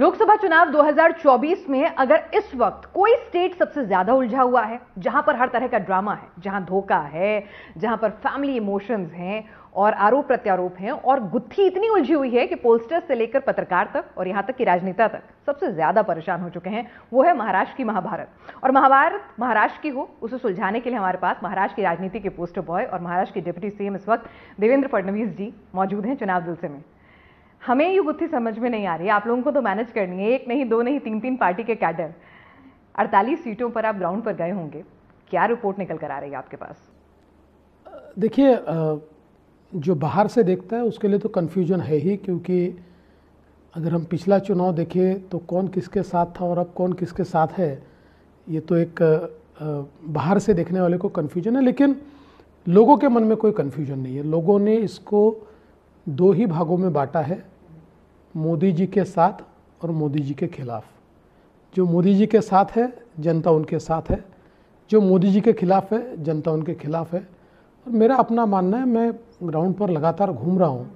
लोकसभा चुनाव 2024 में अगर इस वक्त कोई स्टेट सबसे ज्यादा उलझा हुआ है जहां पर हर तरह का ड्रामा है जहां धोखा है जहां पर फैमिली इमोशंस हैं और आरोप प्रत्यारोप हैं और गुत्थी इतनी उलझी हुई है कि पोस्टर से लेकर पत्रकार तक और यहाँ तक कि राजनेता तक सबसे ज्यादा परेशान हो चुके हैं वो है महाराष्ट्र की महाभारत और महाभारत महाराष्ट्र की हो उसे सुलझाने के लिए हमारे पास महाराष्ट्र की राजनीति के पोस्टर बॉय और महाराष्ट्र के डिप्टी सीएम इस वक्त देवेंद्र फडणवीस जी मौजूद हैं चुनाव दिल से में हमें ये बुद्धि समझ में नहीं आ रही है आप लोगों को तो मैनेज करनी है एक नहीं दो नहीं तीन तीन पार्टी के कैडर अड़तालीस सीटों पर आप ग्राउंड पर गए होंगे क्या रिपोर्ट निकल कर आ रही है आपके पास देखिए जो बाहर से देखता है उसके लिए तो कन्फ्यूजन है ही क्योंकि अगर हम पिछला चुनाव देखें तो कौन किसके साथ था और अब कौन किसके साथ है ये तो एक बाहर से देखने वाले को कन्फ्यूजन है लेकिन लोगों के मन में कोई कन्फ्यूजन नहीं है लोगों ने इसको दो ही भागों में बांटा है मोदी जी के साथ और मोदी जी के खिलाफ जो मोदी जी के साथ है जनता उनके साथ है जो मोदी जी के खिलाफ है जनता उनके खिलाफ है और मेरा अपना मानना है मैं ग्राउंड पर लगातार घूम रहा हूँ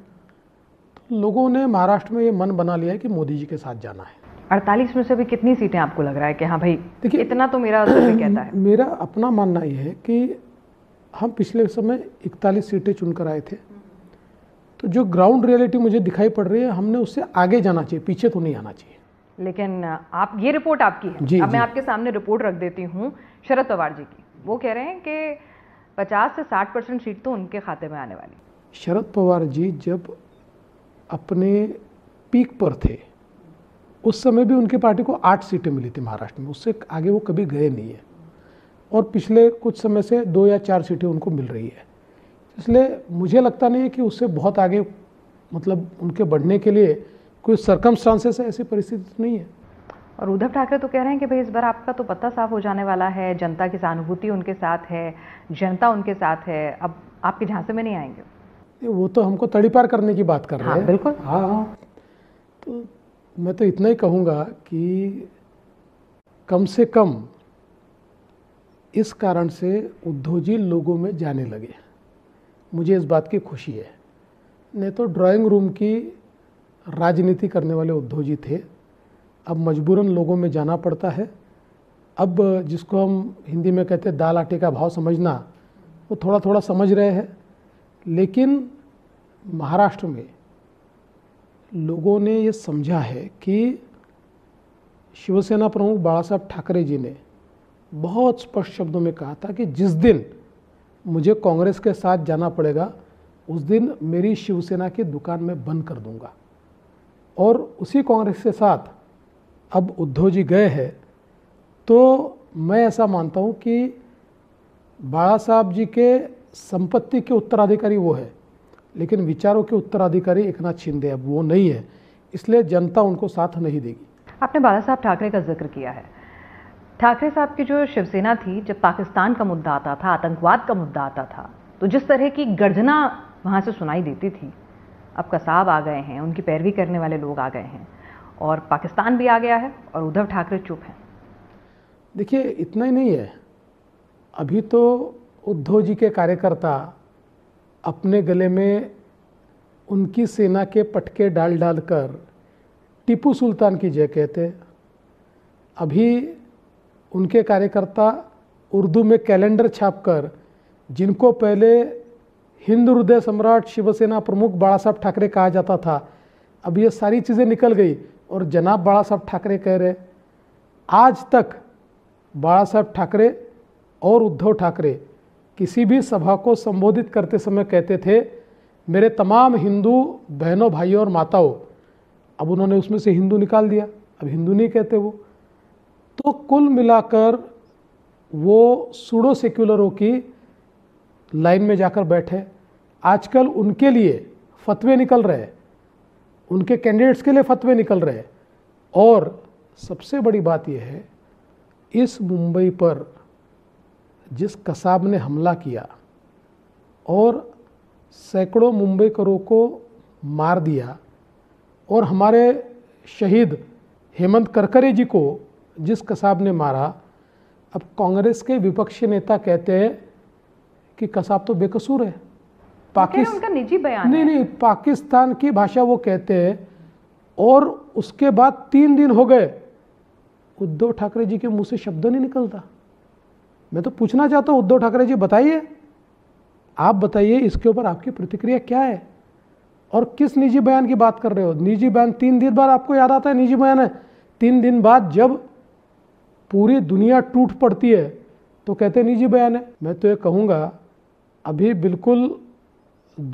तो लोगों ने महाराष्ट्र में ये मन बना लिया है कि मोदी जी के साथ जाना है अड़तालीस में से भी कितनी सीटें आपको लग रहा है कि हाँ भाई देखिए इतना तो मेरा कहता है मेरा अपना मानना ये है कि हम पिछले समय इकतालीस सीटें चुनकर आए थे तो जो ग्राउंड रियलिटी मुझे दिखाई पड़ रही है हमने उससे आगे जाना चाहिए पीछे तो नहीं आना चाहिए लेकिन आप ये रिपोर्ट आपकी है जी, अब जी. मैं आपके सामने रिपोर्ट रख देती हूँ शरद पवार जी की वो कह रहे हैं कि 50 से 60 परसेंट सीट तो उनके खाते में आने वाली शरद पवार जी जब अपने पीक पर थे उस समय भी उनकी पार्टी को आठ सीटें मिली थी महाराष्ट्र में उससे आगे वो कभी गए नहीं है और पिछले कुछ समय से दो या चार सीटें उनको मिल रही है इसलिए मुझे लगता नहीं है कि उससे बहुत आगे मतलब उनके बढ़ने के लिए कोई सरकमस्टांसेस ऐसी परिस्थिति तो नहीं है और उद्धव ठाकरे तो कह रहे हैं कि भाई इस बार आपका तो पत्ता साफ हो जाने वाला है जनता की सहानुभूति उनके साथ है जनता उनके साथ है अब आपके झांसे में नहीं आएंगे वो तो हमको तड़ी पार करने की बात कर रहे हाँ, हैं बिल्कुल हाँ हाँ तो मैं तो इतना ही कहूँगा कि कम से कम इस कारण से जी लोगों में जाने लगे हैं मुझे इस बात की खुशी है नहीं तो ड्राइंग रूम की राजनीति करने वाले उद्धव जी थे अब मजबूरन लोगों में जाना पड़ता है अब जिसको हम हिंदी में कहते हैं दाल आटे का भाव समझना वो थोड़ा थोड़ा समझ रहे हैं लेकिन महाराष्ट्र में लोगों ने ये समझा है कि शिवसेना प्रमुख बाला साहब ठाकरे जी ने बहुत स्पष्ट शब्दों में कहा था कि जिस दिन मुझे कांग्रेस के साथ जाना पड़ेगा उस दिन मेरी शिवसेना की दुकान में बंद कर दूंगा और उसी कांग्रेस के साथ अब उद्धव जी गए हैं तो मैं ऐसा मानता हूँ कि बाला साहब जी के संपत्ति के उत्तराधिकारी वो है लेकिन विचारों के उत्तराधिकारी एक नाथ शिंदे अब वो नहीं है इसलिए जनता उनको साथ नहीं देगी आपने बाला साहब ठाकरे का जिक्र किया है ठाकरे साहब की जो शिवसेना थी जब पाकिस्तान का मुद्दा आता था आतंकवाद का मुद्दा आता था तो जिस तरह की गर्जना वहाँ से सुनाई देती थी अब कसाब आ गए हैं उनकी पैरवी करने वाले लोग आ गए हैं और पाकिस्तान भी आ गया है और उद्धव ठाकरे चुप हैं देखिए इतना ही नहीं है अभी तो उद्धव जी के कार्यकर्ता अपने गले में उनकी सेना के पटके डाल डाल कर टीपू सुल्तान की जय कहते अभी उनके कार्यकर्ता उर्दू में कैलेंडर छापकर जिनको पहले हिंद हृदय सम्राट शिवसेना प्रमुख बाड़ा साहब ठाकरे कहा जाता था अब ये सारी चीज़ें निकल गई और जनाब बाड़ा साहब ठाकरे कह रहे आज तक बाड़ा साहब ठाकरे और उद्धव ठाकरे किसी भी सभा को संबोधित करते समय कहते थे मेरे तमाम हिंदू बहनों भाइयों और माताओं अब उन्होंने उसमें से हिंदू निकाल दिया अब हिंदू नहीं कहते वो तो कुल मिलाकर वो सूडो सेक्युलरों की लाइन में जाकर बैठे आजकल उनके लिए फतवे निकल रहे उनके कैंडिडेट्स के लिए फतवे निकल रहे और सबसे बड़ी बात यह है इस मुंबई पर जिस कसाब ने हमला किया और सैकड़ों मुंबई करों को मार दिया और हमारे शहीद हेमंत करकरे जी को जिस कसाब ने मारा अब कांग्रेस के विपक्षी नेता कहते हैं कि कसाब तो बेकसूर है तो पाकिस्तान निजी बयान नहीं नहीं पाकिस्तान की भाषा वो कहते हैं और उसके बाद तीन दिन हो गए उद्धव ठाकरे जी के मुंह से शब्द नहीं निकलता मैं तो पूछना चाहता हूँ उद्धव ठाकरे जी बताइए आप बताइए इसके ऊपर आपकी प्रतिक्रिया क्या है और किस निजी बयान की बात कर रहे हो निजी बयान तीन दिन बाद आपको याद आता है निजी बयान है तीन दिन बाद जब पूरी दुनिया टूट पड़ती है तो कहते निजी बयान है मैं तो ये कहूँगा अभी बिल्कुल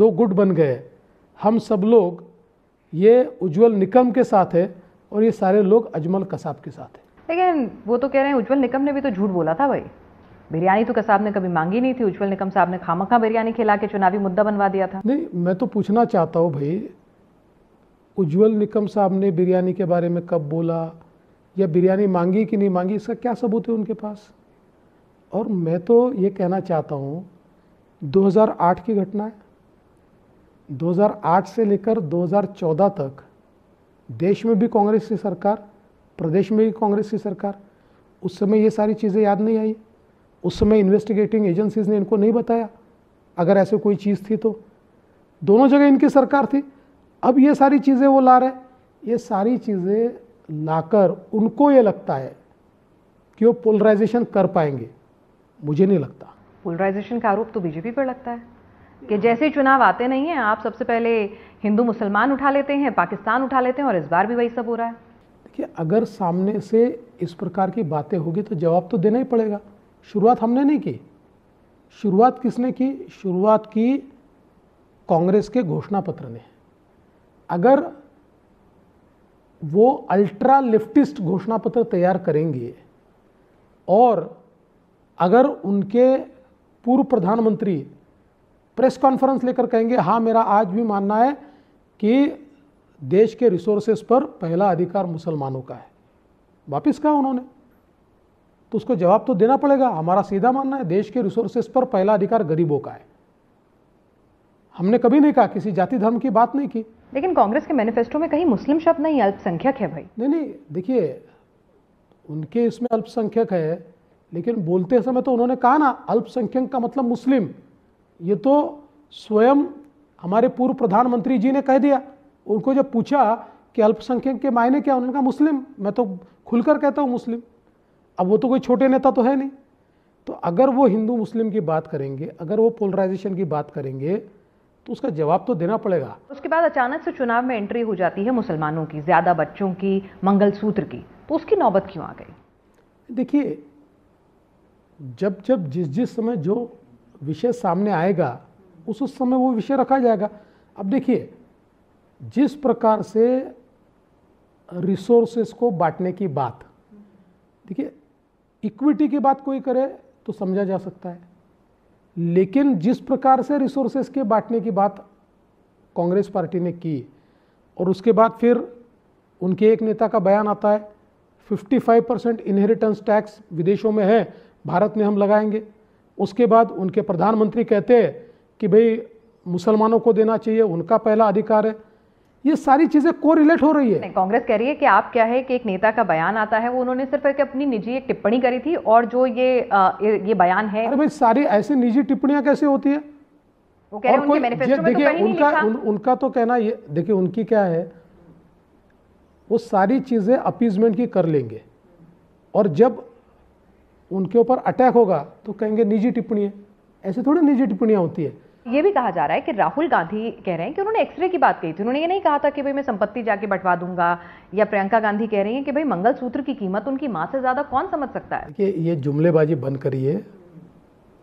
दो गुट बन गए हम सब लोग ये उज्जवल निकम के साथ है और ये सारे लोग अजमल कसाब के साथ है लेकिन वो तो कह रहे हैं उज्जवल निकम ने भी तो झूठ बोला था भाई बिरयानी तो कसाब ने कभी मांगी नहीं थी उज्जवल निकम साहब ने खामखा खा बिरयानी खिला के चुनावी मुद्दा बनवा दिया था नहीं मैं तो पूछना चाहता हूँ भाई उज्जवल निकम साहब ने बिरयानी के बारे में कब बोला या बिरयानी मांगी कि नहीं मांगी इसका क्या सबूत है उनके पास और मैं तो ये कहना चाहता हूँ 2008 की घटना है 2008 से लेकर 2014 तक देश में भी कांग्रेस की सरकार प्रदेश में भी कांग्रेस की सरकार उस समय ये सारी चीज़ें याद नहीं आई उस समय इन्वेस्टिगेटिंग एजेंसीज ने इनको नहीं बताया अगर ऐसे कोई चीज़ थी तो दोनों जगह इनकी सरकार थी अब ये सारी चीज़ें वो ला रहे ये सारी चीज़ें लाकर उनको ये लगता है कि वो पोलराइजेशन कर पाएंगे मुझे नहीं लगता पोलराइजेशन का आरोप तो बीजेपी पर लगता है कि जैसे ही चुनाव आते नहीं हैं आप सबसे पहले हिंदू मुसलमान उठा लेते हैं पाकिस्तान उठा लेते हैं और इस बार भी वही सब हो रहा है देखिए अगर सामने से इस प्रकार की बातें होगी तो जवाब तो देना ही पड़ेगा शुरुआत हमने नहीं की शुरुआत किसने की शुरुआत की कांग्रेस के घोषणा पत्र ने अगर वो अल्ट्रा लेफ्टिस्ट घोषणा पत्र तैयार करेंगे और अगर उनके पूर्व प्रधानमंत्री प्रेस कॉन्फ्रेंस लेकर कहेंगे हाँ मेरा आज भी मानना है कि देश के रिसोर्सेज पर पहला अधिकार मुसलमानों का है वापिस कहा उन्होंने तो उसको जवाब तो देना पड़ेगा हमारा सीधा मानना है देश के रिसोर्सेस पर पहला अधिकार गरीबों का है हमने कभी नहीं कहा किसी जाति धर्म की बात नहीं की लेकिन कांग्रेस के मैनिफेस्टो में कहीं मुस्लिम शब्द नहीं अल्पसंख्यक है भाई नहीं नहीं देखिए उनके इसमें अल्पसंख्यक है लेकिन बोलते समय तो उन्होंने कहा ना अल्पसंख्यक का मतलब मुस्लिम ये तो स्वयं हमारे पूर्व प्रधानमंत्री जी ने कह दिया उनको जब पूछा कि अल्पसंख्यक के मायने क्या उन्होंने कहा मुस्लिम मैं तो खुलकर कहता हूँ मुस्लिम अब वो तो कोई छोटे नेता तो है नहीं तो अगर वो हिंदू मुस्लिम की बात करेंगे अगर वो पोलराइजेशन की बात करेंगे तो उसका जवाब तो देना पड़ेगा उसके बाद अचानक से चुनाव में एंट्री हो जाती है मुसलमानों की ज़्यादा बच्चों की मंगलसूत्र की तो उसकी नौबत क्यों आ गई देखिए जब जब जिस जिस समय जो विषय सामने आएगा उस उस समय वो विषय रखा जाएगा अब देखिए जिस प्रकार से रिसोर्सेस को बांटने की बात देखिए इक्विटी की बात कोई करे तो समझा जा सकता है लेकिन जिस प्रकार से रिसोर्सेस के बांटने की बात कांग्रेस पार्टी ने की और उसके बाद फिर उनके एक नेता का बयान आता है 55 परसेंट इनहेरिटेंस टैक्स विदेशों में है भारत में हम लगाएंगे उसके बाद उनके प्रधानमंत्री कहते हैं कि भाई मुसलमानों को देना चाहिए उनका पहला अधिकार है ये सारी चीज़ें को रिलेट हो रही है कांग्रेस कह रही है कि आप क्या है कि एक नेता का बयान आता है वो उन्होंने सिर्फ एक अपनी निजी एक टिप्पणी करी थी और जो ये आ, ये बयान है अरे भाई सारी ऐसी निजी टिप्पणियां कैसे होती है वो कह रहे तो देखिए उनका उनका तो कहना ये देखिए उनकी क्या है वो सारी चीज़ें अपीजमेंट की कर लेंगे और जब उनके ऊपर अटैक होगा तो कहेंगे निजी टिप्पणी है ऐसे थोड़ी निजी टिप्पणियां होती है ये भी कहा जा रहा है कि राहुल गांधी कह रहे हैं कि उन्होंने एक्सरे की बात कही थी उन्होंने ये नहीं कहा था कि भाई मैं संपत्ति जाके बंटवा दूंगा या प्रियंका गांधी कह रही हैं कि भाई मंगलसूत्र की कीमत उनकी माँ से ज़्यादा कौन समझ सकता है कि ये जुमलेबाजी बंद करिए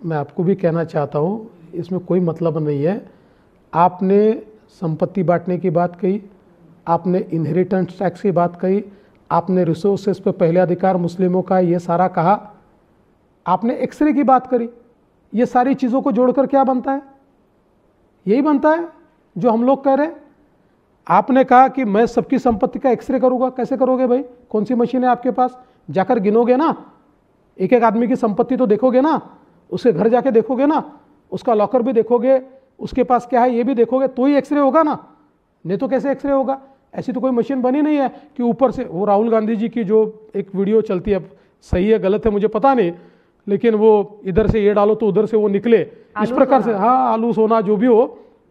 मैं आपको भी कहना चाहता हूँ इसमें कोई मतलब नहीं है आपने संपत्ति बांटने की बात कही आपने इनहेरिटेंस टैक्स की बात कही आपने रिसोर्सेस पर पहले अधिकार मुस्लिमों का ये सारा कहा आपने एक्सरे की बात करी ये सारी चीज़ों को जोड़कर क्या बनता है यही बनता है जो हम लोग कह रहे हैं आपने कहा कि मैं सबकी संपत्ति का एक्सरे करूंगा कैसे करोगे भाई कौन सी मशीन है आपके पास जाकर गिनोगे ना एक एक आदमी की संपत्ति तो देखोगे ना उसके घर जाके देखोगे ना उसका लॉकर भी देखोगे उसके पास क्या है ये भी देखोगे तो ही एक्सरे होगा ना नहीं तो कैसे एक्सरे होगा ऐसी तो कोई मशीन बनी नहीं है कि ऊपर से वो राहुल गांधी जी की जो एक वीडियो चलती है सही है गलत है मुझे पता नहीं लेकिन वो इधर से ये डालो तो उधर से वो निकले इस प्रकार से हाँ आलू सोना जो भी हो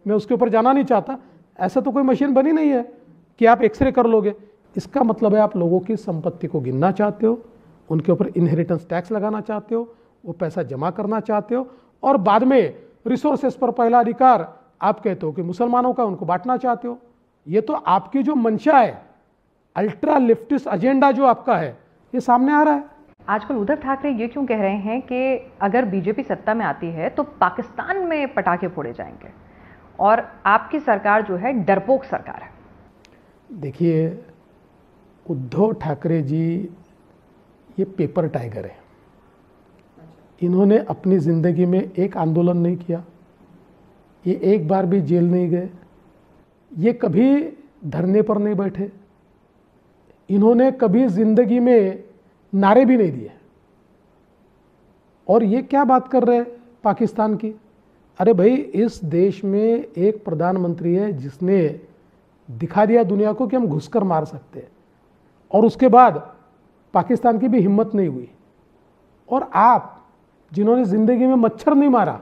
मैं उसके ऊपर जाना नहीं चाहता ऐसा तो कोई मशीन बनी नहीं है कि आप एक्सरे कर लोगे इसका मतलब है आप लोगों की संपत्ति को गिनना चाहते हो उनके ऊपर इनहेरिटेंस टैक्स लगाना चाहते हो वो पैसा जमा करना चाहते हो और बाद में रिसोर्सेस पर पहला अधिकार आप कहते हो कि मुसलमानों का उनको बांटना चाहते हो ये तो आपकी जो मंशा है अल्ट्रा लिफ्टिस एजेंडा जो आपका है ये सामने आ रहा है आजकल उद्धव ठाकरे ये क्यों कह रहे हैं कि अगर बीजेपी सत्ता में आती है तो पाकिस्तान में पटाखे फोड़े जाएंगे और आपकी सरकार जो है डरपोक सरकार है देखिए उद्धव ठाकरे जी ये पेपर टाइगर है इन्होंने अपनी ज़िंदगी में एक आंदोलन नहीं किया ये एक बार भी जेल नहीं गए ये कभी धरने पर नहीं बैठे इन्होंने कभी ज़िंदगी में नारे भी नहीं दिए और ये क्या बात कर रहे हैं पाकिस्तान की अरे भाई इस देश में एक प्रधानमंत्री है जिसने दिखा दिया दुनिया को कि हम घुसकर मार सकते हैं और उसके बाद पाकिस्तान की भी हिम्मत नहीं हुई और आप जिन्होंने ज़िंदगी में मच्छर नहीं मारा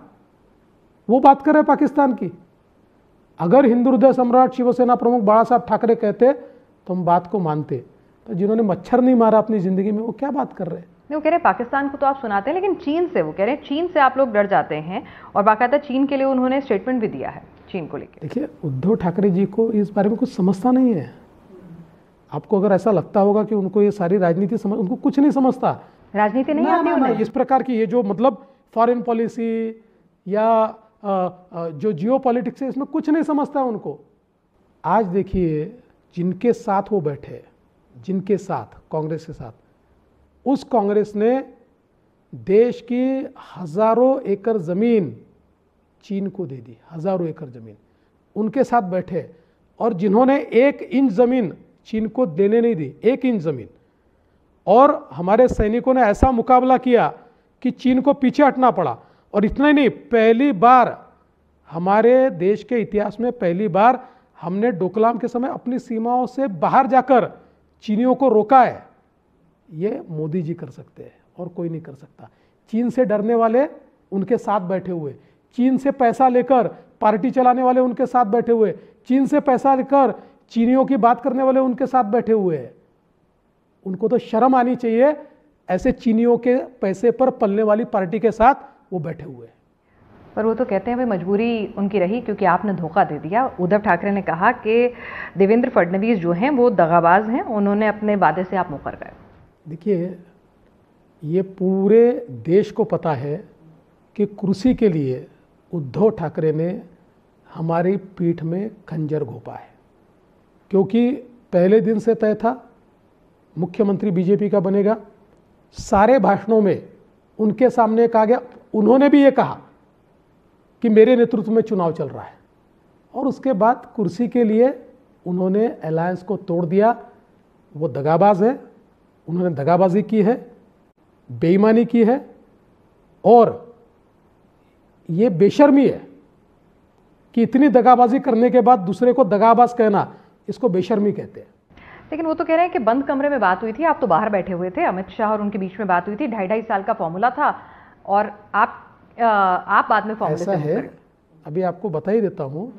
वो बात कर रहे पाकिस्तान की अगर हिंदू हृदय सम्राट शिवसेना प्रमुख बाला साहब ठाकरे कहते तो हम बात को मानते तो जिन्होंने मच्छर नहीं मारा अपनी ज़िंदगी में वो क्या बात कर रहे हैं नहीं वो कह रहे हैं पाकिस्तान को तो आप सुनाते हैं लेकिन चीन से वो कह रहे हैं चीन से आप लोग डर जाते हैं और बाकायदा चीन के लिए उन्होंने स्टेटमेंट भी दिया है चीन को लेकर देखिए उद्धव ठाकरे जी को इस बारे में कुछ समझता नहीं है आपको अगर ऐसा लगता होगा कि उनको ये सारी राजनीति समझ उनको कुछ नहीं समझता राजनीति नहीं आती ना, इस प्रकार की ये जो मतलब फॉरेन पॉलिसी या जो जियो पॉलिटिक्स है इसमें कुछ नहीं समझता उनको आज देखिए जिनके साथ वो बैठे जिनके साथ कांग्रेस के साथ उस कांग्रेस ने देश की हजारों एकड़ ज़मीन चीन को दे दी हजारों एकड़ ज़मीन उनके साथ बैठे और जिन्होंने एक इंच ज़मीन चीन को देने नहीं दी एक इंच ज़मीन और हमारे सैनिकों ने ऐसा मुकाबला किया कि चीन को पीछे हटना पड़ा और इतना ही नहीं पहली बार हमारे देश के इतिहास में पहली बार हमने डोकलाम के समय अपनी सीमाओं से बाहर जाकर चीनियों को रोका है ये मोदी जी कर सकते हैं और कोई नहीं कर सकता चीन से डरने वाले उनके साथ बैठे हुए चीन से पैसा लेकर पार्टी चलाने वाले उनके साथ बैठे हुए चीन से पैसा लेकर चीनियों की बात करने वाले उनके साथ बैठे हुए हैं उनको तो शर्म आनी चाहिए ऐसे चीनियों के पैसे पर पलने वाली पार्टी के साथ वो बैठे हुए हैं पर वो तो कहते हैं भाई मजबूरी उनकी रही क्योंकि आपने धोखा दे दिया उद्धव ठाकरे ने कहा कि देवेंद्र फडणवीस जो हैं वो दगाबाज हैं उन्होंने अपने वादे से आप मुकर गए देखिए ये पूरे देश को पता है कि कुर्सी के लिए उद्धव ठाकरे ने हमारी पीठ में खंजर घोपा है क्योंकि पहले दिन से तय था मुख्यमंत्री बीजेपी का बनेगा सारे भाषणों में उनके सामने कहा गया उन्होंने भी ये कहा कि मेरे नेतृत्व में चुनाव चल रहा है और उसके बाद कुर्सी के लिए उन्होंने अलायंस को तोड़ दिया वो दगाबाज है उन्होंने दगाबाजी की है बेईमानी की है और ये बेशर्मी है कि इतनी दगाबाजी करने के बाद दूसरे को दगाबाज कहना इसको बेशर्मी कहते हैं लेकिन वो तो कह रहे हैं कि बंद कमरे में बात हुई थी आप तो बाहर बैठे हुए थे अमित शाह और उनके बीच में बात हुई थी ढाई ढाई साल का फॉर्मूला था और आप आप बाद में ऐसा है अभी आपको बता ही देता हूँ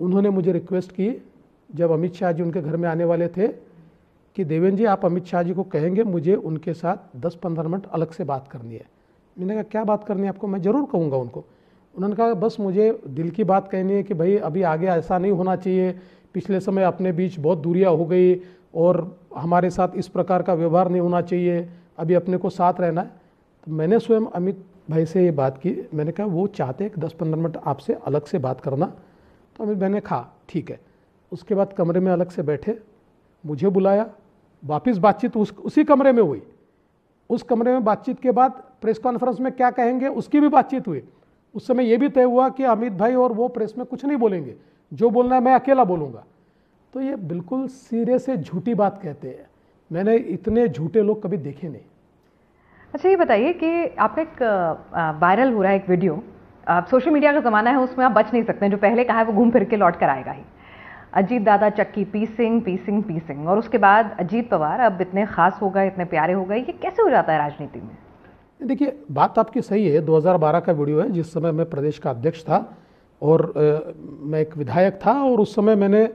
उन्होंने मुझे रिक्वेस्ट की जब अमित शाह जी उनके घर में आने वाले थे कि देवेंद्र जी आप अमित शाह जी को कहेंगे मुझे उनके साथ दस पंद्रह मिनट अलग से बात करनी है मैंने कहा क्या बात करनी है आपको मैं ज़रूर कहूँगा उनको उन्होंने कहा बस मुझे दिल की बात कहनी है कि भाई अभी आगे ऐसा नहीं होना चाहिए पिछले समय अपने बीच बहुत दूरियाँ हो गई और हमारे साथ इस प्रकार का व्यवहार नहीं होना चाहिए अभी अपने को साथ रहना है तो मैंने स्वयं अमित भाई से ये बात की मैंने कहा वो चाहते हैं कि दस पंद्रह मिनट आपसे अलग से बात करना तो अमित भाई ने कहा ठीक है उसके बाद कमरे में अलग से बैठे मुझे बुलाया वापस बातचीत उस उसी कमरे में हुई उस कमरे में बातचीत के बाद प्रेस कॉन्फ्रेंस में क्या कहेंगे उसकी भी बातचीत हुई उस समय ये भी तय हुआ कि अमित भाई और वो प्रेस में कुछ नहीं बोलेंगे जो बोलना है मैं अकेला बोलूँगा तो ये बिल्कुल सिरे से झूठी बात कहते हैं मैंने इतने झूठे लोग कभी देखे नहीं अच्छा ये बताइए कि आपका एक वायरल हो रहा है एक वीडियो आप सोशल मीडिया का ज़माना है उसमें आप बच नहीं सकते जो पहले कहा है वो घूम फिर के लौट कर आएगा ही अजीत दादा चक्की P Singh P Singh P Singh और उसके बाद अजीत पवार अब इतने खास हो गए इतने प्यारे हो गए ये कैसे हो जाता है राजनीति में देखिए बात आपकी सही है 2012 का वीडियो है जिस समय मैं प्रदेश का अध्यक्ष था और मैं एक विधायक था और उस समय मैंने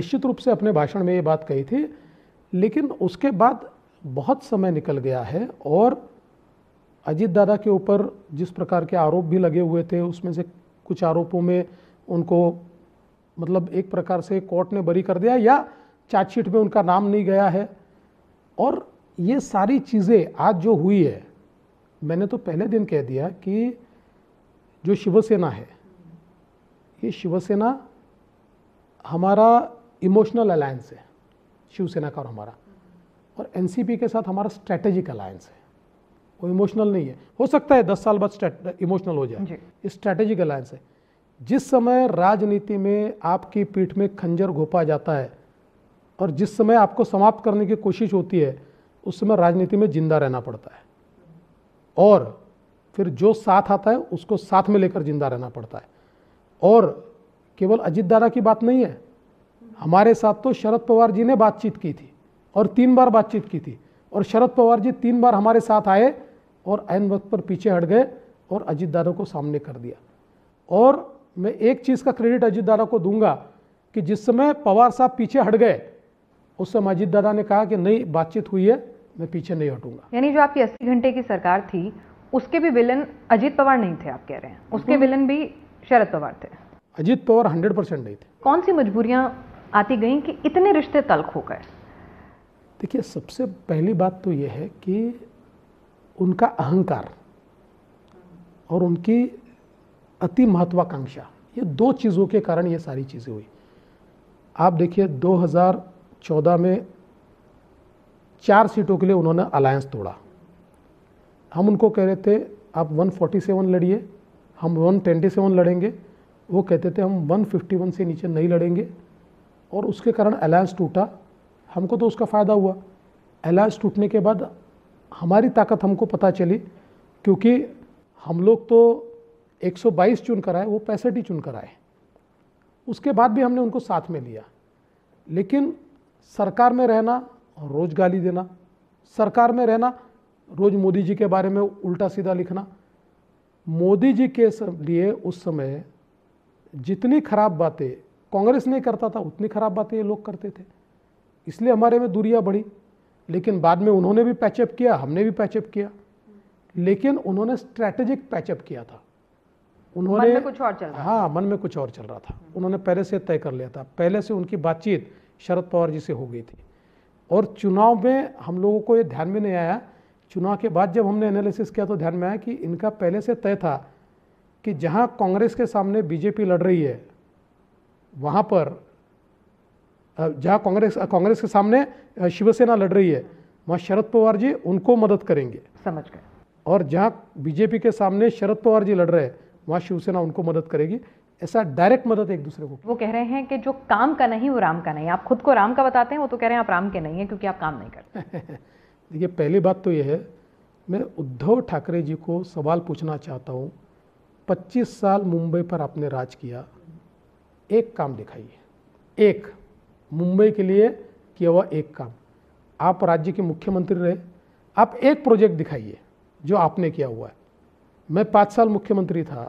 निश्चित रूप से अपने भाषण में ये बात कही थी लेकिन उसके बाद बहुत समय निकल गया है और अजीत दादा के ऊपर जिस प्रकार के आरोप भी लगे हुए थे उसमें से कुछ आरोपों में उनको मतलब एक प्रकार से कोर्ट ने बरी कर दिया या चार्जशीट में उनका नाम नहीं गया है और ये सारी चीज़ें आज जो हुई है मैंने तो पहले दिन कह दिया कि जो शिवसेना है ये शिवसेना हमारा इमोशनल अलायंस है शिवसेना का और हमारा और एनसीपी के साथ हमारा स्ट्रेटेजिक अलायंस है वो इमोशनल नहीं है हो सकता है दस साल बाद इमोशनल हो जाए स्ट्रैटेजिक अलायंस है जिस समय राजनीति में आपकी पीठ में खंजर घोपा जाता है और जिस समय आपको समाप्त करने की कोशिश होती है उस समय राजनीति में जिंदा रहना पड़ता है और फिर जो साथ आता है उसको साथ में लेकर जिंदा रहना पड़ता है और केवल अजीत दादा की बात नहीं है हमारे साथ तो शरद पवार जी ने बातचीत की थी और तीन बार बातचीत की थी और शरद पवार जी तीन बार हमारे साथ आए और एन वक्त पर पीछे हट गए और अजीत दारा को सामने कर दिया और मैं एक चीज़ का क्रेडिट अजीत दारा को दूंगा कि जिस समय पवार साहब पीछे हट गए उस समय अजीत दारा ने कहा कि नहीं बातचीत हुई है मैं पीछे नहीं हटूंगा यानी जो आपकी अस्सी घंटे की सरकार थी उसके भी विलन अजीत पवार नहीं थे आप कह रहे हैं उसके विलन भी शरद पवार थे अजीत पवार हंड्रेड परसेंट नहीं थे कौन सी मजबूरियाँ आती गई कि इतने रिश्ते तलख हो गए देखिए सबसे पहली बात तो यह है कि उनका अहंकार और उनकी अति महत्वाकांक्षा ये दो चीज़ों के कारण ये सारी चीज़ें हुई आप देखिए 2014 में चार सीटों के लिए उन्होंने अलायंस तोड़ा हम उनको कह रहे थे आप 147 लड़िए हम 127 लड़ेंगे वो कहते थे हम 151 से नीचे नहीं लड़ेंगे और उसके कारण अलायंस टूटा हमको तो उसका फ़ायदा हुआ अलायंस टूटने के बाद हमारी ताकत हमको पता चली क्योंकि हम लोग तो 122 चुन कर आए वो पैंसठ ही चुन कर आए उसके बाद भी हमने उनको साथ में लिया लेकिन सरकार में रहना और रोज़ गाली देना सरकार में रहना रोज़ मोदी जी के बारे में उल्टा सीधा लिखना मोदी जी के लिए उस समय जितनी खराब बातें कांग्रेस नहीं करता था उतनी खराब बातें ये लोग करते थे इसलिए हमारे में दूरियाँ बढ़ी लेकिन बाद में उन्होंने भी पैचअप किया हमने भी पैचअप किया लेकिन उन्होंने स्ट्रैटेजिक पैचअप किया था उन्होंने मन में कुछ और चल रहा हाँ मन में कुछ और चल रहा था उन्होंने पहले से तय कर लिया था पहले से उनकी बातचीत शरद पवार जी से हो गई थी और चुनाव में हम लोगों को ये ध्यान में नहीं आया चुनाव के बाद जब हमने एनालिसिस किया तो ध्यान में आया कि इनका पहले से तय था कि जहाँ कांग्रेस के सामने बीजेपी लड़ रही है वहाँ पर जहाँ कांग्रेस कांग्रेस के सामने शिवसेना लड़ रही है वहाँ शरद पवार जी उनको मदद करेंगे समझ गए और जहाँ बीजेपी के सामने शरद पवार जी लड़ रहे हैं वहाँ शिवसेना उनको मदद करेगी ऐसा डायरेक्ट मदद एक दूसरे को वो कह रहे हैं कि जो काम का नहीं वो राम का नहीं आप खुद को राम का बताते हैं वो तो कह रहे हैं आप राम के नहीं हैं क्योंकि आप काम नहीं करते देखिए पहली बात तो यह है मैं उद्धव ठाकरे जी को सवाल पूछना चाहता हूँ पच्चीस साल मुंबई पर आपने राज किया एक काम दिखाइए एक मुंबई के लिए किया हुआ एक काम आप राज्य के मुख्यमंत्री रहे आप एक प्रोजेक्ट दिखाइए जो आपने किया हुआ है मैं पाँच साल मुख्यमंत्री था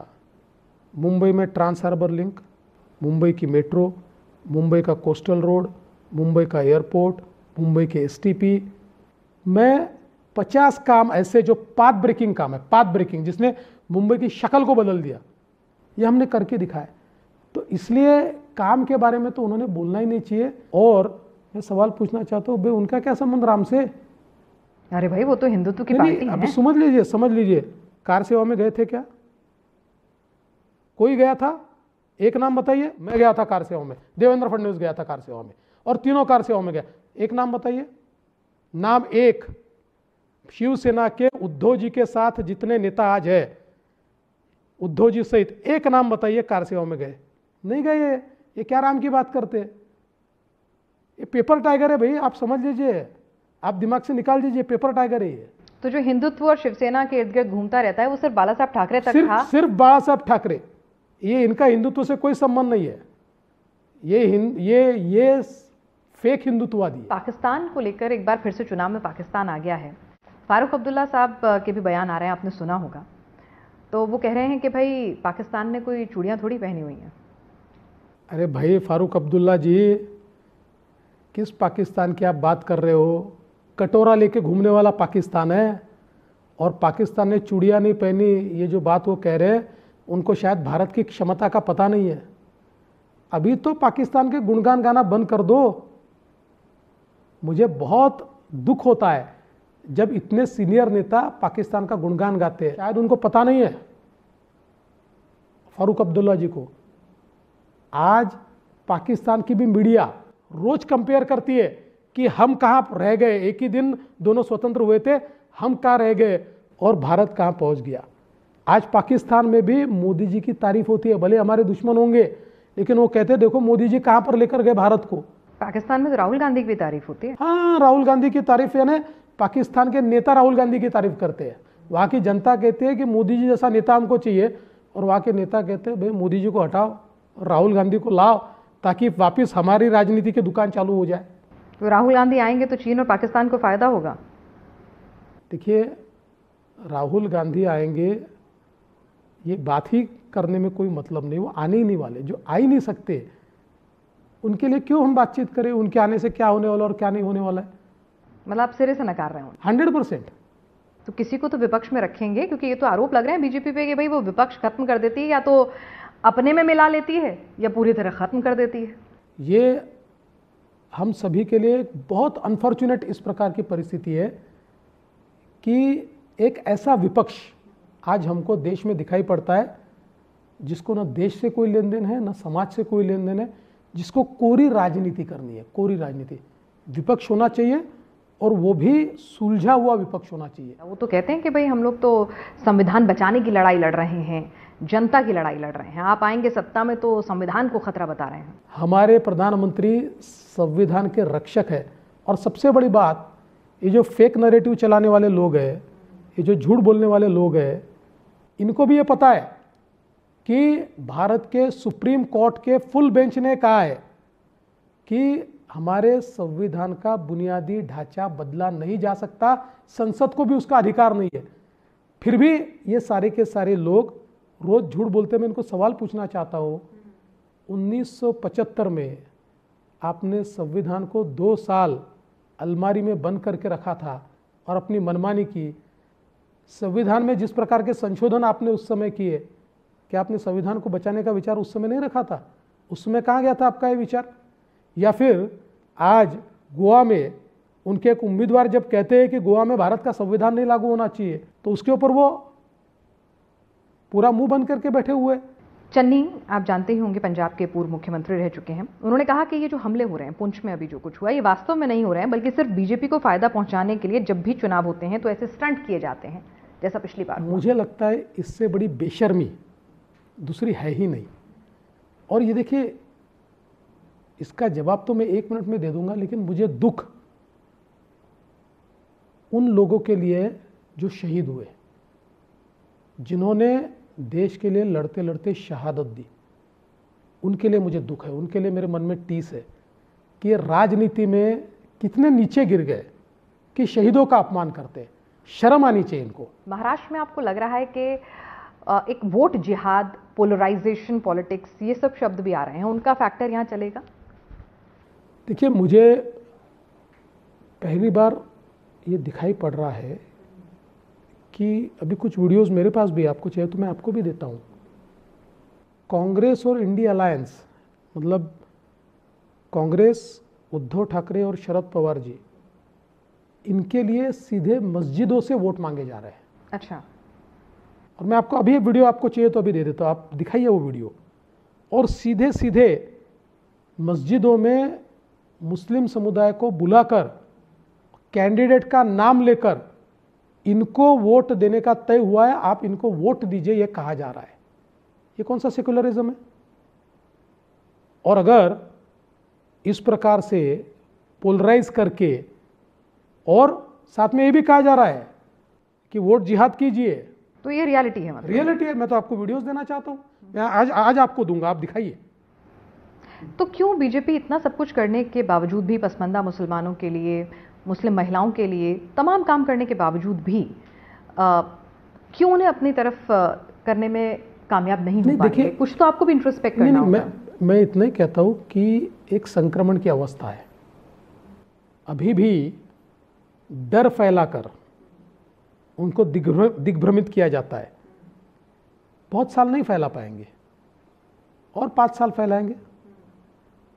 मुंबई में ट्रांस हार्बर लिंक मुंबई की मेट्रो मुंबई का कोस्टल रोड मुंबई का एयरपोर्ट मुंबई के एसटीपी मैं पचास काम ऐसे जो पाथ ब्रेकिंग काम है पाथ ब्रेकिंग जिसने मुंबई की शक्ल को बदल दिया ये हमने करके दिखाया तो इसलिए काम के बारे में तो उन्होंने बोलना ही नहीं चाहिए और मैं सवाल पूछना चाहता हूँ भाई उनका क्या संबंध राम से अरे भाई वो तो हिंदुत्व की पार्टी है समझ लीजिए समझ लीजिए कार सेवा में गए थे क्या कोई गया था एक नाम बताइए मैं गया था कार सेवा में देवेंद्र फडणवीस गया था कार सेवा में और तीनों कार सेवा में गया एक नाम बताइए नाम एक शिवसेना के उद्धव जी के साथ जितने नेता आज है उद्धव जी सहित एक नाम बताइए कार सेवा में गए नहीं गए ये क्या राम की बात करते हैं ये पेपर टाइगर है भाई आप समझ लीजिए आप दिमाग से निकाल दीजिए पेपर टाइगर है ये तो जो हिंदुत्व और शिवसेना के इर्द गिर्द घूमता रहता है वो सिर्फ बाला साहब ठाकरे तक सिर्फ, था सिर्फ बाला साहब ठाकरे ये इनका हिंदुत्व से कोई संबंध नहीं है ये हिंद ये ये फेक हिंदुत्ववादी पाकिस्तान को लेकर एक बार फिर से चुनाव में पाकिस्तान आ गया है फारूक अब्दुल्ला साहब के भी बयान आ रहे हैं आपने सुना होगा तो वो कह रहे हैं कि भाई पाकिस्तान ने कोई चूड़ियाँ थोड़ी पहनी हुई हैं अरे भाई फारूक अब्दुल्ला जी किस पाकिस्तान की आप बात कर रहे हो कटोरा लेके घूमने वाला पाकिस्तान है और पाकिस्तान ने चूड़िया नहीं पहनी ये जो बात वो कह रहे हैं उनको शायद भारत की क्षमता का पता नहीं है अभी तो पाकिस्तान के गुणगान गाना बंद कर दो मुझे बहुत दुख होता है जब इतने सीनियर नेता पाकिस्तान का गुणगान गाते हैं शायद उनको पता नहीं है फारूक अब्दुल्ला जी को आज पाकिस्तान की भी मीडिया रोज कंपेयर करती है कि हम कहाँ रह गए एक ही दिन दोनों स्वतंत्र हुए थे हम कहाँ रह गए और भारत कहाँ पहुँच गया आज पाकिस्तान में भी मोदी जी की तारीफ होती है भले हमारे दुश्मन होंगे लेकिन वो कहते हैं देखो मोदी जी कहाँ पर लेकर गए भारत को पाकिस्तान में तो राहुल गांधी की भी तारीफ होती है हाँ राहुल गांधी की तारीफ यानी पाकिस्तान के नेता राहुल गांधी की तारीफ करते हैं वहाँ की जनता कहती है कि मोदी जी जैसा नेता हमको चाहिए और वहाँ के नेता कहते हैं भाई मोदी जी को हटाओ राहुल गांधी को लाओ ताकि वापस हमारी राजनीति की दुकान चालू हो जाए तो राहुल गांधी आएंगे तो चीन और पाकिस्तान को फ़ायदा होगा देखिए राहुल गांधी आएंगे ये बात ही करने में कोई मतलब नहीं वो आने ही नहीं वाले जो आ ही नहीं सकते उनके लिए क्यों हम बातचीत करें उनके आने से क्या होने वाला और क्या नहीं होने वाला है मतलब आप सिरे से नकार रहे हो हंड्रेड परसेंट तो किसी को तो विपक्ष में रखेंगे क्योंकि ये तो आरोप लग रहे हैं बीजेपी पे कि भाई वो विपक्ष खत्म कर देती है या तो अपने में मिला लेती है या पूरी तरह ख़त्म कर देती है ये हम सभी के लिए एक बहुत अनफॉर्चुनेट इस प्रकार की परिस्थिति है कि एक ऐसा विपक्ष आज हमको देश में दिखाई पड़ता है जिसको ना देश से कोई लेन देन है ना समाज से कोई लेन देन है जिसको कोरी राजनीति करनी है कोरी राजनीति विपक्ष होना चाहिए और वो भी सुलझा हुआ विपक्ष होना चाहिए वो तो कहते हैं कि भाई हम लोग तो संविधान बचाने की लड़ाई लड़ रहे हैं जनता की लड़ाई लड़ रहे हैं आप आएंगे सत्ता में तो संविधान को खतरा बता रहे हैं हमारे प्रधानमंत्री संविधान के रक्षक है और सबसे बड़ी बात ये जो फेक नरेटिव चलाने वाले लोग हैं ये जो झूठ बोलने वाले लोग हैं इनको भी ये पता है कि भारत के सुप्रीम कोर्ट के फुल बेंच ने कहा है कि हमारे संविधान का बुनियादी ढांचा बदला नहीं जा सकता संसद को भी उसका अधिकार नहीं है फिर भी ये सारे के सारे लोग रोज़ झूठ बोलते मैं इनको सवाल पूछना चाहता हूँ 1975 में आपने संविधान को दो साल अलमारी में बंद करके रखा था और अपनी मनमानी की संविधान में जिस प्रकार के संशोधन आपने उस समय किए क्या आपने संविधान को बचाने का विचार उस समय नहीं रखा था उस समय कहाँ गया था आपका ये विचार या फिर आज गोवा में उनके एक उम्मीदवार जब कहते हैं कि गोवा में भारत का संविधान नहीं लागू होना चाहिए तो उसके ऊपर वो पूरा मुंह बंद करके बैठे हुए चन्नी आप जानते ही होंगे पंजाब के पूर्व मुख्यमंत्री रह चुके हैं उन्होंने कहा कि ये जो हमले हो रहे हैं पुंछ में अभी जो कुछ हुआ ये वास्तव में नहीं हो रहे हैं बल्कि सिर्फ बीजेपी को फायदा पहुंचाने के लिए जब भी चुनाव होते हैं तो ऐसे स्टंट किए जाते हैं जैसा पिछली बार मुझे लगता है इससे बड़ी बेशर्मी दूसरी है ही नहीं और ये देखिए इसका जवाब तो मैं एक मिनट में दे दूंगा लेकिन मुझे दुख उन लोगों के लिए जो शहीद हुए जिन्होंने देश के लिए लड़ते लड़ते शहादत दी उनके लिए मुझे दुख है उनके लिए मेरे मन में टीस है कि राजनीति में कितने नीचे गिर गए कि शहीदों का अपमान करते शर्म आनी चाहिए इनको महाराष्ट्र में आपको लग रहा है कि एक वोट जिहाद पोलराइजेशन पॉलिटिक्स ये सब शब्द भी आ रहे हैं उनका फैक्टर यहाँ चलेगा देखिए मुझे पहली बार ये दिखाई पड़ रहा है कि अभी कुछ वीडियोस मेरे पास भी आपको चाहिए तो मैं आपको भी देता हूँ कांग्रेस और इंडिया अलायंस मतलब कांग्रेस उद्धव ठाकरे और शरद पवार जी इनके लिए सीधे मस्जिदों से वोट मांगे जा रहे हैं अच्छा और मैं आपको अभी वीडियो आपको चाहिए तो अभी दे देता हूँ आप दिखाइए वो वीडियो और सीधे सीधे मस्जिदों में मुस्लिम समुदाय को बुलाकर कैंडिडेट का नाम लेकर इनको वोट देने का तय हुआ है आप इनको वोट दीजिए यह कहा जा रहा है यह कौन सा सेक्युलरिज्म है और अगर इस प्रकार से पोलराइज करके और साथ में यह भी कहा जा रहा है कि वोट जिहाद कीजिए तो ये रियलिटी है मतलब रियलिटी है मैं तो आपको वीडियोस देना चाहता हूं मैं आज आज आपको दूंगा आप दिखाइए तो क्यों बीजेपी इतना सब कुछ करने के बावजूद भी पसमंदा मुसलमानों के लिए मुस्लिम महिलाओं के लिए तमाम काम करने के बावजूद भी क्यों उन्हें अपनी तरफ करने में कामयाब नहीं, नहीं देखिए कुछ तो आपको भी इंट्रोस्पेक्ट करना होगा मैं मैं इतना ही कहता हूँ कि एक संक्रमण की अवस्था है अभी भी डर फैलाकर उनको दिग्भ्रमित किया जाता है बहुत साल नहीं फैला पाएंगे और पाँच साल फैलाएंगे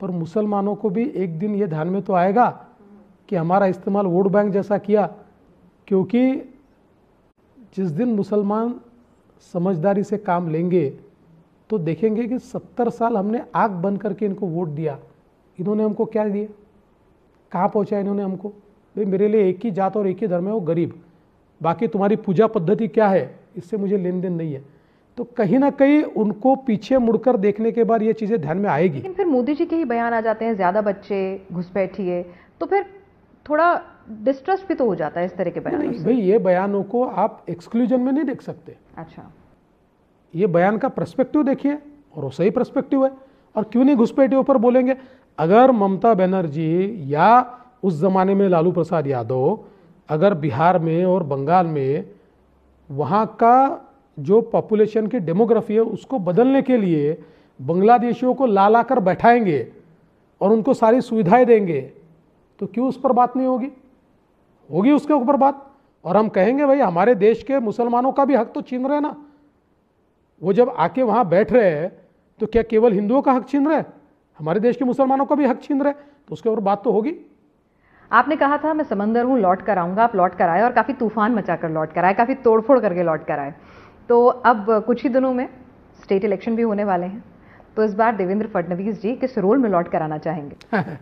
पर मुसलमानों को भी एक दिन ये ध्यान में तो आएगा कि हमारा इस्तेमाल वोट बैंक जैसा किया क्योंकि जिस दिन मुसलमान समझदारी से काम लेंगे तो देखेंगे कि सत्तर साल हमने आग बन करके इनको वोट दिया इन्होंने हमको क्या दिया कहाँ पहुँचा इन्होंने हमको भाई मेरे लिए एक ही जात और एक ही धर्म है वो गरीब बाकी तुम्हारी पूजा पद्धति क्या है इससे मुझे लेन देन नहीं है तो कहीं ना कहीं उनको पीछे मुड़कर देखने के बाद ये चीज़ें ध्यान में आएगी लेकिन फिर मोदी जी के ही बयान आ जाते हैं ज़्यादा बच्चे घुसपैठिए तो फिर थोड़ा डिस्ट्रस्ट भी तो हो जाता है इस तरह के बयान भाई ये बयानों को आप एक्सक्लूजन में नहीं देख सकते अच्छा ये बयान का प्रस्पेक्टिव देखिए और वो सही प्रस्पेक्टिव है और क्यों नहीं घुसपैठियों पर बोलेंगे अगर ममता बनर्जी या उस ज़माने में लालू प्रसाद यादव अगर बिहार में और बंगाल में वहाँ का जो पॉपुलेशन की डेमोग्राफी है उसको बदलने के लिए बांग्लादेशियों को ला ला कर बैठाएंगे और उनको सारी सुविधाएं देंगे तो क्यों उस पर बात नहीं होगी होगी उसके ऊपर बात और हम कहेंगे भाई हमारे देश के मुसलमानों का भी हक तो छीन रहे ना वो जब आके वहाँ बैठ रहे हैं तो क्या केवल हिंदुओं का हक छीन रहे हमारे देश के मुसलमानों का भी हक छीन रहे तो उसके ऊपर बात तो होगी आपने कहा था मैं समंदर हूँ लौट कर आऊँगा आप लौट कर आए और काफ़ी तूफान मचा कर लौट कर आए काफ़ी तोड़फोड़ करके लौट कर आए तो अब कुछ ही दिनों में स्टेट इलेक्शन भी होने वाले हैं तो इस बार देवेंद्र फडणवीस जी किस रोल में लौट कर आना चाहेंगे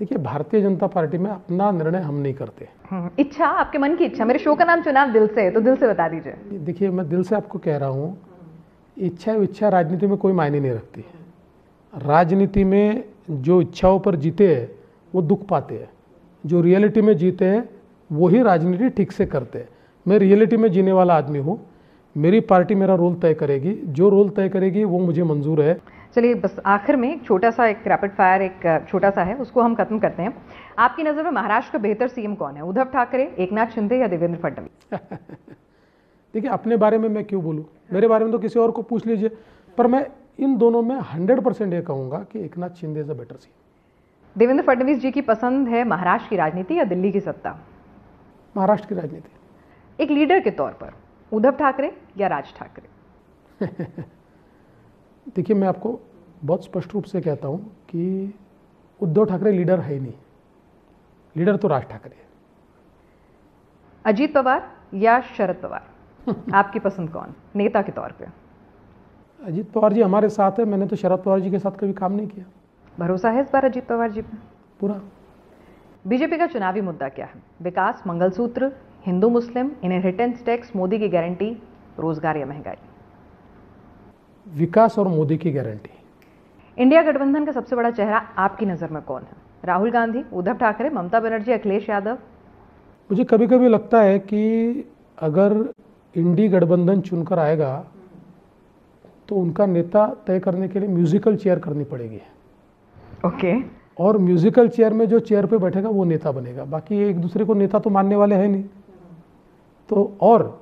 देखिए भारतीय जनता पार्टी में अपना निर्णय हम नहीं करते हम्म, इच्छा आपके मन की इच्छा मेरे शो का नाम चुनाव दिल से है तो दिल से बता दीजिए देखिए मैं दिल से आपको कह रहा हूँ इच्छा इच्छा राजनीति में कोई मायने नहीं रखती राजनीति में जो इच्छाओं पर जीते हैं वो दुख पाते हैं जो रियलिटी में जीते हैं वही राजनीति ठीक से करते हैं मैं रियलिटी में जीने वाला आदमी हूँ मेरी पार्टी मेरा रोल तय करेगी जो रोल तय करेगी वो मुझे मंजूर है चलिए बस आखिर में एक छोटा सा एक रैपिड फायर एक छोटा सा है उसको हम खत्म करते हैं आपकी नज़र में महाराष्ट्र का बेहतर सीएम कौन है उद्धव ठाकरे एक नाथ शिंदे या देवेंद्र फडणवीस देखिए अपने बारे में मैं क्यों बोलूँ मेरे बारे में तो किसी और को पूछ लीजिए पर मैं इन दोनों में हंड्रेड परसेंट ये कहूँगा कि Eknath Shinde is a better CM Devendra Fadnavis ji की पसंद है महाराष्ट्र की राजनीति या दिल्ली की सत्ता महाराष्ट्र की राजनीति एक लीडर के तौर पर उद्धव ठाकरे या राज ठाकरे देखिए मैं आपको बहुत स्पष्ट रूप से कहता हूँ कि उद्धव ठाकरे लीडर है ही नहीं लीडर तो राज ठाकरे है अजीत पवार या शरद पवार आपकी पसंद कौन नेता के तौर पे अजीत पवार जी हमारे साथ है मैंने तो शरद पवार जी के साथ कभी काम नहीं किया भरोसा है इस बार अजीत पवार जी पर पूरा बीजेपी का चुनावी मुद्दा क्या है विकास mangalsutra Hindu Muslim inheritance tax Modi की गारंटी रोजगार या महंगाई विकास और मोदी की गारंटी इंडिया गठबंधन का सबसे बड़ा चेहरा आपकी नज़र में कौन है राहुल गांधी उद्धव ठाकरे ममता बनर्जी अखिलेश यादव मुझे कभी कभी लगता है कि अगर इंडी गठबंधन चुनकर आएगा तो उनका नेता तय करने के लिए म्यूजिकल चेयर करनी पड़ेगी ओके okay. और म्यूजिकल चेयर में जो चेयर पे बैठेगा वो नेता बनेगा बाकी एक दूसरे को नेता तो मानने वाले हैं नहीं तो और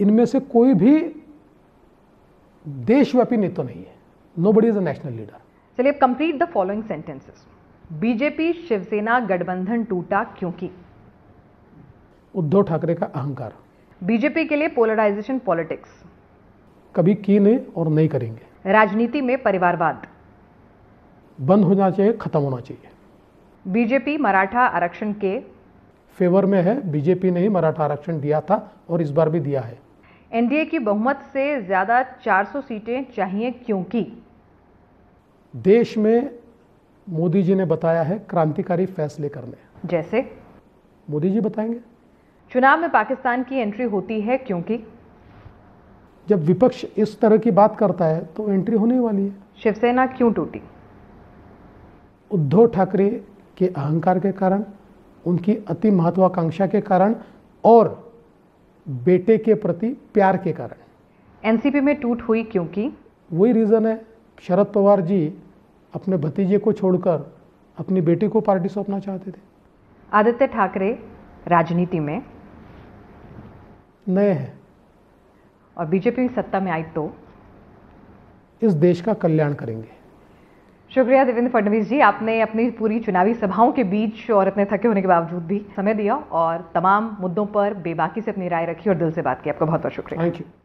इनमें से कोई भी देशव्यापी नेता नहीं है nobody is a national leader चलिए complete the following sentences BJP Shiv Sena गठबंधन टूटा क्योंकि उद्धव ठाकरे का अहंकार बीजेपी के लिए पोलराइजेशन पॉलिटिक्स कभी की नहीं और नहीं करेंगे राजनीति में परिवारवाद बंद होना चाहिए खत्म होना चाहिए बीजेपी मराठा आरक्षण के फेवर में है बीजेपी ने ही मराठा आरक्षण दिया था और इस बार भी दिया है एनडीए की बहुमत से ज़्यादा 400 सीटें चाहिए क्योंकि देश में मोदी जी ने बताया है क्रांतिकारी फैसले करने जैसे मोदी जी बताएंगे चुनाव में पाकिस्तान की एंट्री होती है क्योंकि जब विपक्ष इस तरह की बात करता है तो एंट्री होने वाली है शिवसेना क्यों टूटी उद्धव ठाकरे के अहंकार के कारण उनकी अति महत्वाकांक्षा के कारण और बेटे के प्रति प्यार के कारण एनसीपी में टूट हुई क्योंकि वही रीज़न है शरद पवार जी अपने भतीजे को छोड़कर अपनी बेटी को पार्टी सौंपना चाहते थे आदित्य ठाकरे राजनीति में नए हैं और बीजेपी सत्ता में आई तो इस देश का कल्याण करेंगे शुक्रिया देवेंद्र फडणवीस जी आपने अपनी पूरी चुनावी सभाओं के बीच और अपने थके होने के बावजूद भी समय दिया और तमाम मुद्दों पर बेबाकी से अपनी राय रखी और दिल से बात की आपका बहुत बहुत शुक्रिया थैंक यू